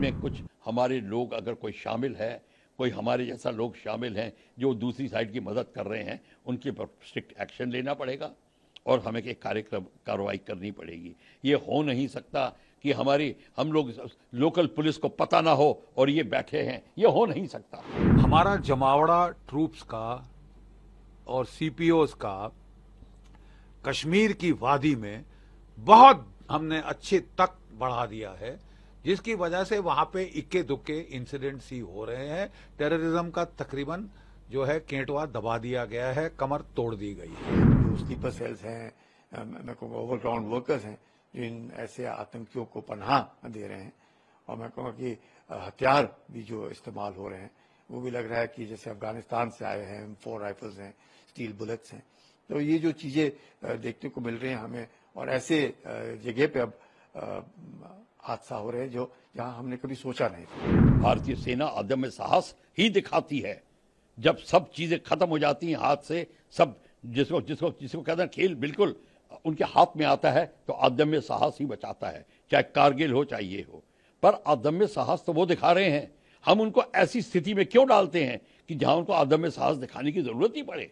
इसमें कुछ हमारे लोग अगर कोई शामिल है कोई हमारे जैसा लोग शामिल हैं जो दूसरी साइड की मदद कर रहे हैं उनके पर स्ट्रिक्ट एक्शन लेना पड़ेगा और हमें एक कार्यक्रम कार्रवाई करनी पड़ेगी ये हो नहीं सकता कि हमारी हम लोग लोकल पुलिस को पता ना हो और ये बैठे हैं ये हो नहीं सकता हमारा जमावड़ा ट्रूप्स का और सी का कश्मीर की वादी में बहुत हमने अच्छे तक बढ़ा दिया है जिसकी वजह से वहां पे इक्के दुक्के इंसिडेंट्स ही हो रहे हैं टेररिज्म का तकरीबन जो है केंटवा दबा दिया गया है कमर तोड़ दी गई है जो स्लीपर सेल्स हैं ओवरग्राउंड वर्कर्स हैं जो इन ऐसे आतंकियों को पनाह दे रहे हैं और मैं कहूँगा कि हथियार भी जो इस्तेमाल हो रहे हैं वो भी लग रहा है कि जैसे अफगानिस्तान से आए हैं फोर राइफल्स हैं स्टील बुलेट्स हैं तो ये जो चीज़ें देखने को मिल रही हैं हमें और ऐसे जगह पे अब हादसा हो रहे जो यहाँ हमने कभी सोचा नहीं भारतीय सेना अदम्य साहस ही दिखाती है जब सब चीजें खत्म हो जाती हैं हाथ से सब जिसको जिसको जिसको कहते हैं खेल बिल्कुल उनके हाथ में आता है तो अदम्य साहस ही बचाता है चाहे कारगिल हो चाहे ये हो पर अदम्य साहस तो वो दिखा रहे हैं हम उनको ऐसी स्थिति में क्यों डालते हैं कि जहां उनको अदम्य साहस दिखाने की जरूरत ही पड़े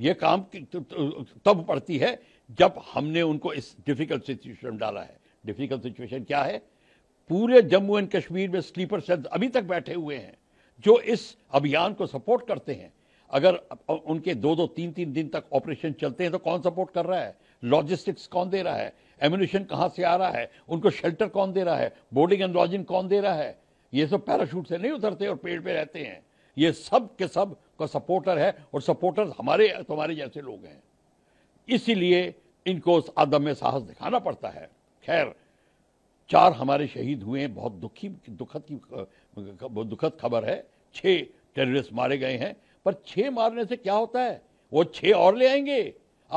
ये काम तब पड़ती है जब हमने उनको इस डिफिकल्ट सिचुएशन में डाला है डिफिकल्ट सिचुएशन क्या है पूरे जम्मू एंड कश्मीर में स्लीपर सेल्स अभी तक बैठे हुए हैं जो इस अभियान को सपोर्ट करते हैं अगर उनके दो दो तीन तीन दिन तक ऑपरेशन चलते हैं तो कौन सपोर्ट कर रहा है लॉजिस्टिक्स कौन दे रहा है एम्यूनिशन कहाँ से आ रहा है उनको शेल्टर कौन दे रहा है बोर्डिंग एंड लॉजिंग कौन दे रहा है ये सब पैराशूट से नहीं उतरते और पेड़ पे रहते हैं ये सब के सब का सपोर्टर है और सपोर्टर हमारे तुम्हारे जैसे लोग हैं इसीलिए इनको आदम में साहस दिखाना पड़ता है खैर चार हमारे शहीद हुए हैं बहुत दुखी दुखद की बहुत दुखद खबर है छह टेररिस्ट मारे गए हैं पर छह मारने से क्या होता है वो छह और ले आएंगे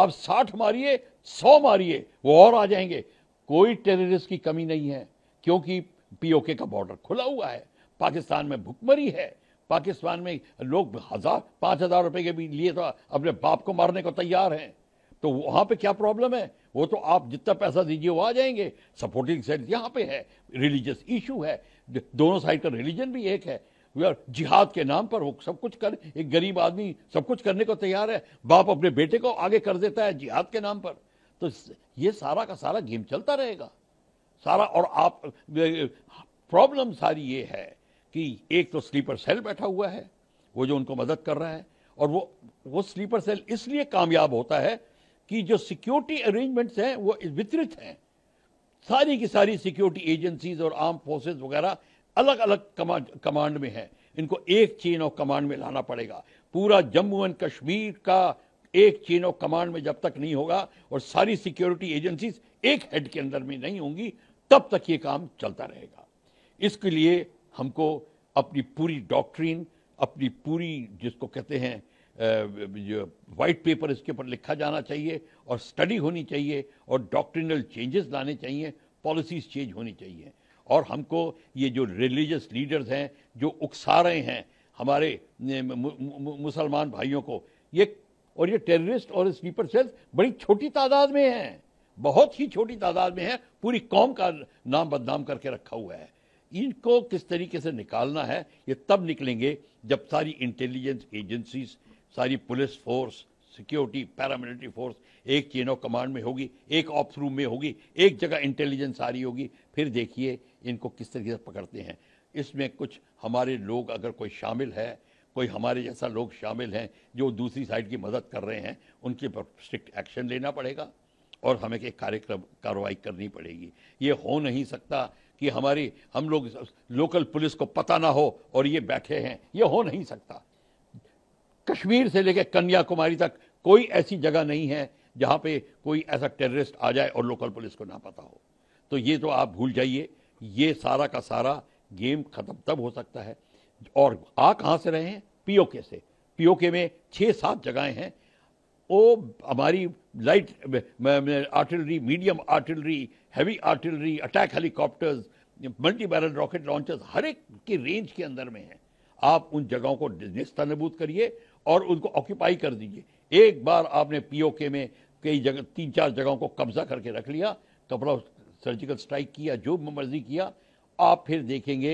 आप साठ मारिए सौ मारिए वो और आ जाएंगे कोई टेररिस्ट की कमी नहीं है क्योंकि पीओके का बॉर्डर खुला हुआ है पाकिस्तान में भुखमरी है पाकिस्तान में लोग हजार पांच हजार रुपए के भी लिए तो अपने बाप को मारने को तैयार हैं तो वहां पे क्या प्रॉब्लम है वो तो आप जितना पैसा दीजिए वो आ जाएंगे सपोर्टिंग साइड यहाँ पे है रिलीजियस इशू है दोनों साइड का रिलीजन भी एक है जिहाद के नाम पर वो सब कुछ कर एक गरीब आदमी सब कुछ करने को तैयार है बाप अपने बेटे को आगे कर देता है जिहाद के नाम पर तो ये सारा का सारा गेम चलता रहेगा सारा और आप प्रॉब्लम सारी ये है कि एक तो स्लीपर सेल बैठा हुआ है वो जो उनको मदद कर रहा है और वो वो स्लीपर सेल इसलिए कामयाब होता है कि जो सिक्योरिटी अरेंजमेंट्स हैं वो वितरित हैं सारी की सारी सिक्योरिटी एजेंसीज और आर्म फोर्सेज वगैरह अलग अलग कमांड कमांड में हैं इनको एक चेन ऑफ कमांड में लाना पड़ेगा पूरा जम्मू एंड कश्मीर का एक चेन ऑफ कमांड में जब तक नहीं होगा और सारी सिक्योरिटी एजेंसीज एक हेड के अंदर में नहीं होंगी तब तक ये काम चलता रहेगा इसके लिए हमको अपनी पूरी डॉक्ट्रीन अपनी पूरी जिसको कहते हैं वाइट पेपर इसके ऊपर लिखा जाना चाहिए और स्टडी होनी चाहिए और डॉक्ट्रिनल चेंजेस लाने चाहिए पॉलिसीज चेंज होनी चाहिए और हमको ये जो रिलीजियस लीडर्स हैं जो उकसा रहे हैं हमारे मुसलमान भाइयों को ये और ये टेररिस्ट और स्लीपर सेल्स बड़ी छोटी तादाद में हैं बहुत ही छोटी तादाद में हैं पूरी कौम का नाम बदनाम करके रखा हुआ है इनको किस तरीके से निकालना है ये तब निकलेंगे जब सारी इंटेलिजेंस एजेंसीज सारी police force security paramilitary force एक चेन ऑफ कमांड में होगी एक ऑप्स रूम में होगी एक जगह इंटेलिजेंस आ रही होगी फिर देखिए इनको किस तरीके से पकड़ते हैं इसमें कुछ हमारे लोग अगर कोई शामिल है कोई हमारे जैसा लोग शामिल हैं जो दूसरी साइड की मदद कर रहे हैं उनके पर स्ट्रिक्ट एक्शन लेना पड़ेगा और हमें एक कार्यक्रम कार्रवाई करनी पड़ेगी ये हो नहीं सकता कि हमारी हम लोग लोकल पुलिस को पता ना हो और ये बैठे हैं ये हो नहीं सकता कश्मीर से लेकर कन्याकुमारी तक कोई ऐसी जगह नहीं है जहां पे कोई ऐसा टेररिस्ट आ जाए और लोकल पुलिस को ना पता हो तो ये तो आप भूल जाइए ये सारा का सारा गेम ख़त्म तब हो सकता है और आ कहां से रहे हैं पीओके से पीओके में छह सात जगहें हैं वो हमारी light artillery medium artillery heavy artillery attack helicopters multi barrel rocket launchers हर एक की रेंज के अंदर में है आप उन जगहों को निस्तानबूत करिए और उनको ऑक्यूपाई कर दीजिए एक बार आपने पीओके में कई जगह तीन चार जगहों को कब्जा करके रख लिया कपड़ा सर्जिकल स्ट्राइक किया जो मर्जी किया आप फिर देखेंगे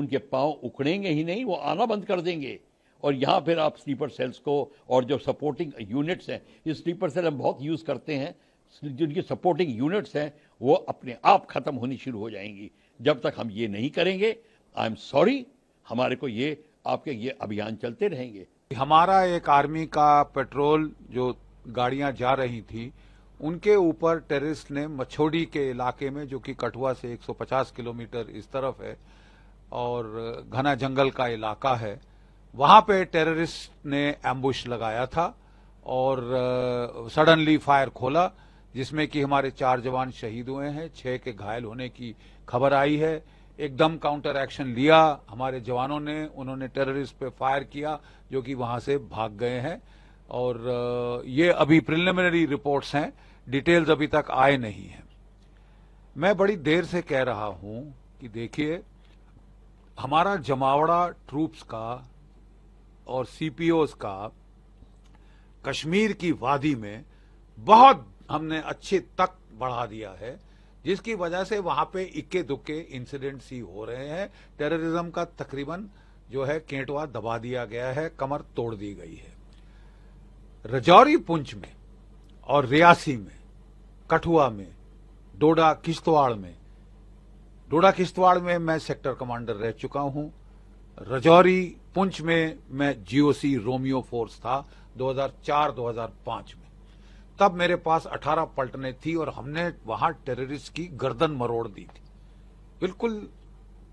उनके पांव उखड़ेंगे ही नहीं वो आना बंद कर देंगे और यहाँ फिर आप स्लीपर सेल्स को और जो सपोर्टिंग यूनिट्स हैं ये स्लीपर सेल हम बहुत यूज़ करते हैं जिनकी सपोर्टिंग यूनिट्स हैं वो अपने आप ख़त्म होनी शुरू हो जाएंगी जब तक हम ये नहीं करेंगे आई एम सॉरी हमारे को ये आपके ये अभियान चलते रहेंगे हमारा एक आर्मी का पेट्रोल जो गाड़ियां जा रही थी उनके ऊपर टेररिस्ट ने मछोड़ी के इलाके में जो कि कठुआ से 150 किलोमीटर इस तरफ है और घना जंगल का इलाका है वहां पे टेररिस्ट ने एम्बुश लगाया था और सडनली फायर खोला जिसमें कि हमारे चार जवान शहीद हुए हैं छह के घायल होने की खबर आई है एकदम काउंटर एक्शन लिया हमारे जवानों ने उन्होंने टेररिस्ट पे फायर किया जो कि वहां से भाग गए हैं और ये अभी प्रिलिमिनरी रिपोर्ट्स हैं डिटेल्स अभी तक आए नहीं हैं मैं बड़ी देर से कह रहा हूं कि देखिए हमारा जमावड़ा ट्रूप्स का और सीपीओस का कश्मीर की वादी में बहुत हमने अच्छे तक बढ़ा दिया है जिसकी वजह से वहां पे इक्के दुक्के इंसिडेंट्स ही हो रहे हैं टेररिज्म का तकरीबन जो है केंटवा दबा दिया गया है कमर तोड़ दी गई है रजौरी पुंछ में और रियासी में कठुआ में डोडा किश्तवाड़ में डोडा किश्तवाड़ में मैं सेक्टर कमांडर रह चुका हूं रजौरी पुंछ में मैं जीओसी रोमियो फोर्स था 2004-2005 में तब मेरे पास 18 पलटने थी और हमने वहां टेररिस्ट की गर्दन मरोड़ दी थी बिल्कुल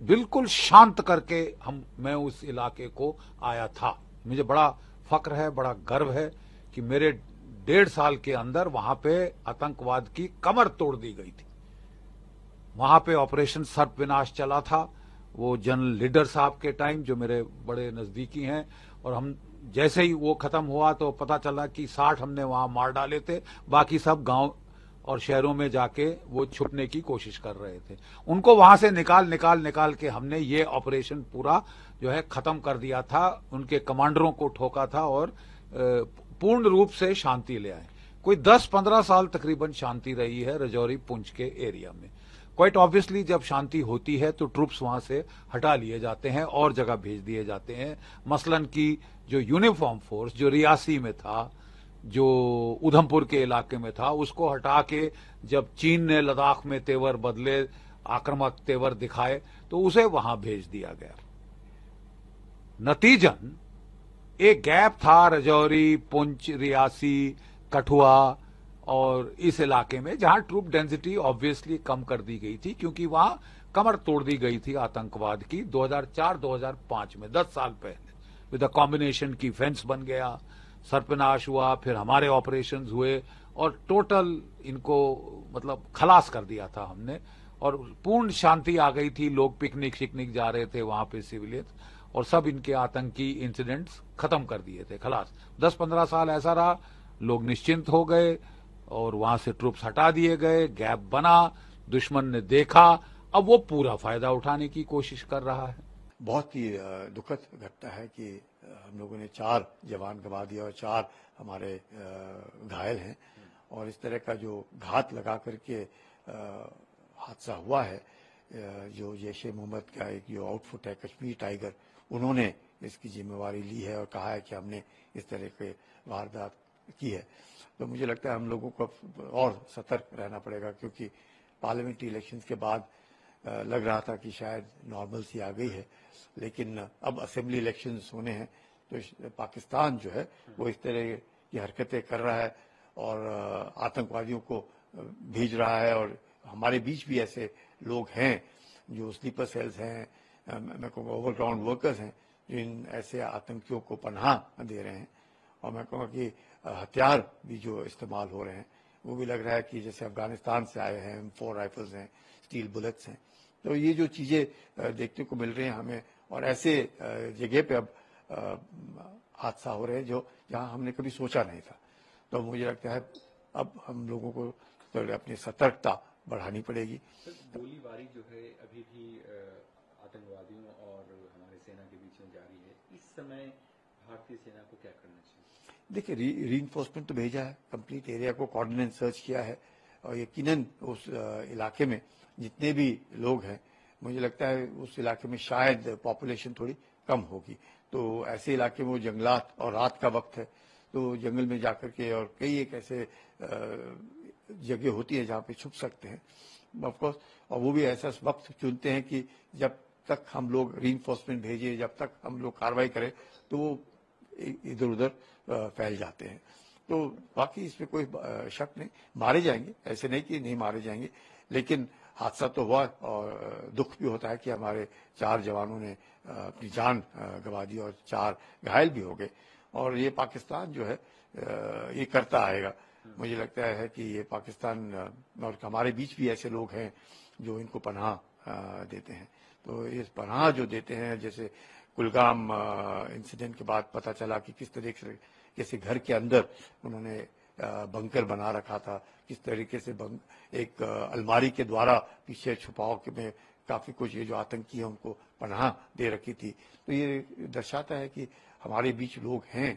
बिल्कुल शांत करके हम मैं उस इलाके को आया था मुझे बड़ा फक्र है बड़ा गर्व है कि मेरे डेढ़ साल के अंदर वहां पे आतंकवाद की कमर तोड़ दी गई थी वहां पे ऑपरेशन विनाश चला था वो जनरल लीडर साहब के टाइम जो मेरे बड़े नजदीकी हैं और हम जैसे ही वो खत्म हुआ तो पता चला कि साठ हमने वहां मार डाले थे बाकी सब गांव और शहरों में जाके वो छुपने की कोशिश कर रहे थे उनको वहां से निकाल निकाल निकाल के हमने ये ऑपरेशन पूरा जो है खत्म कर दिया था उनके कमांडरों को ठोका था और पूर्ण रूप से शांति ले आए कोई 10-15 साल तकरीबन शांति रही है रजौरी पुंछ के एरिया में क्वाइट ऑब्वियसली जब शांति होती है तो ट्रूप्स वहां से हटा लिए जाते हैं और जगह भेज दिए जाते हैं मसलन की जो यूनिफॉर्म फोर्स जो रियासी में था जो उधमपुर के इलाके में था उसको हटा के जब चीन ने लद्दाख में तेवर बदले आक्रमक तेवर दिखाए तो उसे वहां भेज दिया गया नतीजन एक गैप था रजौरी पुंछ रियासी कठुआ और इस इलाके में जहां ट्रूप डेंसिटी ऑब्वियसली कम कर दी गई थी क्योंकि वहां कमर तोड़ दी गई थी आतंकवाद की 2004-2005 में 10 साल पहले विद अ कॉम्बिनेशन की फेंस बन गया सर्पनाश हुआ फिर हमारे ऑपरेशन हुए और टोटल इनको मतलब खलास कर दिया था हमने और पूर्ण शांति आ गई थी लोग पिकनिक शिकनिक जा रहे थे वहां पे सिविलियंस और सब इनके आतंकी इंसिडेंट्स खत्म कर दिए थे खलास 10-15 साल ऐसा रहा लोग निश्चिंत हो गए और वहां से ट्रूप्स हटा दिए गए गैप बना दुश्मन ने देखा अब वो पूरा फायदा उठाने की कोशिश कर रहा है बहुत ही दुखद घटना है कि हम लोगों ने चार जवान गवा दिया और चार हमारे घायल हैं और इस तरह का जो घात लगा करके हादसा हुआ है जो जैश मोहम्मद का एक जो आउटफुट है कश्मीर टाइगर उन्होंने इसकी जिम्मेवारी ली है और कहा है कि हमने इस तरह के वारदात की है तो मुझे लगता है हम लोगों को और सतर्क रहना पड़ेगा क्योंकि पार्लियामेंट्री इलेक्शंस के बाद लग रहा था कि शायद नॉर्मल सी आ गई है लेकिन अब असेंबली इलेक्शंस होने हैं तो पाकिस्तान जो है वो इस तरह की हरकतें कर रहा है और आतंकवादियों को भेज रहा है और हमारे बीच भी ऐसे लोग हैं जो स्लीपर सेल्स हैं मैं कहूँगा ओवरग्राउंड वर्कर्स हैं जो इन ऐसे आतंकियों को पनाह दे रहे हैं और मैं कहूँगा कि हथियार भी जो इस्तेमाल हो रहे हैं वो भी लग रहा है कि जैसे अफगानिस्तान से आए हैं फोर राइफल्स हैं स्टील बुलेट्स हैं तो ये जो चीज़ें देखने को मिल रही हैं हमें और ऐसे जगह पे अब हादसा हो रहे हैं जो जहाँ हमने कभी सोचा नहीं था तो मुझे लगता है अब हम लोगों को तो अपनी सतर्कता बढ़ानी पड़ेगी गोलीबारी जो है अभी भी आतंकवादियों और हमारे सेना के बीच में जारी है इस समय भारतीय सेना को क्या करना चाहिए देखिए री इन्फोर्समेंट तो भेजा है कंप्लीट एरिया को कॉर्डिनेट सर्च किया है और यकीनन उस इलाके में जितने भी लोग हैं मुझे लगता है उस इलाके में शायद पॉपुलेशन थोड़ी कम होगी तो ऐसे इलाके में वो जंगलात और रात का वक्त है तो जंगल में जाकर के और कई एक ऐसे जगह होती है जहाँ पे छुप सकते हैं ऑफकोर्स और वो भी ऐसा वक्त चुनते हैं कि जब तक हम लोग री भेजें जब तक हम लोग कार्रवाई करें तो वो इधर उधर फैल जाते हैं तो बाकी इसमें कोई शक नहीं मारे जाएंगे ऐसे नहीं कि नहीं मारे जाएंगे लेकिन हादसा तो हुआ और दुख भी होता है कि हमारे चार जवानों ने अपनी जान गंवा दी और चार घायल भी हो गए और ये पाकिस्तान जो है ये करता आएगा मुझे लगता है कि ये पाकिस्तान और हमारे बीच भी ऐसे लोग हैं जो इनको पनाह देते हैं तो ये पनाह जो देते हैं जैसे कुलगाम इंसिडेंट के बाद पता चला कि किस तरीके से किसी घर के अंदर उन्होंने बंकर बना रखा था किस तरीके से एक अलमारी के द्वारा पीछे छुपाव के में काफी कुछ ये जो आतंकी है उनको पनाह दे रखी थी तो ये दर्शाता है कि हमारे बीच लोग हैं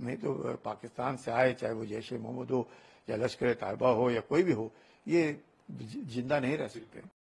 नहीं तो पाकिस्तान से आए चाहे वो जैश ए मोहम्मद हो या लश्कर तयबा हो या कोई भी हो ये जिंदा नहीं रह सकते